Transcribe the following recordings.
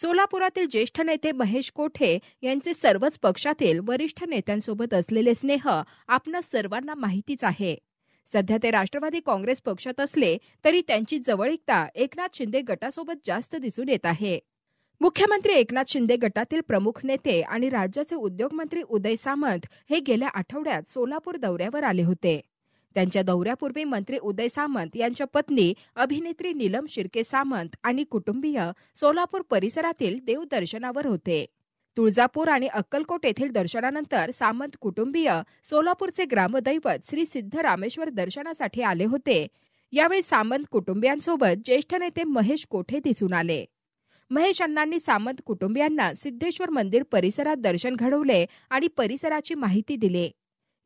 सोलापुरातील ज्येष्ठ नेते महेश कोठे यांचे सर्वच पक्षातील वरिष्ठ नेत्यांसोबत असलेले स्नेह आपण सर्वांना माहितीच आहे सध्या ते राष्ट्रवादी काँग्रेस पक्षात असले तरी त्यांची जवळीकता एकनाथ शिंदे गटासोबत जास्त दिसून येत आहे मुख्यमंत्री एकनाथ शिंदे गटातील प्रमुख नेते आणि राज्याचे उद्योगमंत्री उदय सामंत हे गेल्या आठवड्यात सोलापूर दौऱ्यावर आले होते त्यांच्या दौऱ्यापूर्वी मंत्री उदय सामंत यांच्या पत्नी अभिनेत्री नीलम शिर्के सामंत आणि कुटुंबीय सोलापूर परिसरातील देवदर्शनावर होते तुळजापूर आणि अक्कलकोट येथील दर्शनानंतर सामंत कुटुंबीय सोलापूरचे ग्रामदैवत श्री सिद्ध रामेश्वर दर्शनासाठी आले होते यावेळी सामंत कुटुंबियांसोबत ज्येष्ठ नेते महेश कोठे दिसून आले महेश अण्णांनी सामंत कुटुंबियांना सिद्धेश्वर मंदिर परिसरात दर्शन घडवले आणि परिसराची माहिती दिली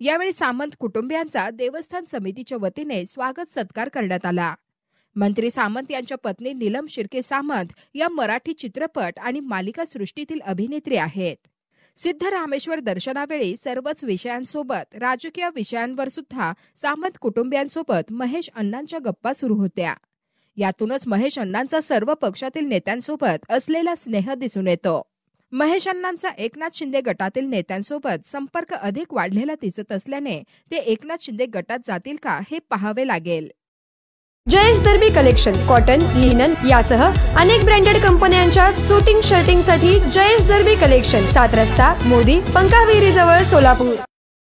यावेळी सामंत कुटुंबियांचा देवस्थान समितीच्या वतीने स्वागत सत्कार करण्यात आला मंत्री सामंत यांच्या पत्नी नीलम शिर्के सामंत या मराठी चित्रपट आणि मालिका सृष्टीतील अभिनेत्री आहेत सिद्ध रामेश्वर दर्शनावेळी सर्वच विषयांसोबत राजकीय विषयांवर सुद्धा सामंत कुटुंबियांसोबत महेश अण्णांच्या गप्पा सुरू होत्या यातूनच महेश अण्णांचा सर्व पक्षातील नेत्यांसोबत असलेला स्नेह दिसून येतो महेश अण्णांचा एकनाथ शिंदे गटातील नेत्यांसोबत संपर्क अधिक वाढलेला दिसत असल्याने ते एकनाथ शिंदे गटात जातील का हे पाहावे लागेल जयेश दर्बी कलेक्शन कॉटन लिनन यासह अनेक ब्रँडेड कंपन्यांच्या शूटिंग शर्टिंग साठी जयेश दर्बी कलेक्शन सात रस्ता मोदी पंकाविहिरी जवळ सोलापूर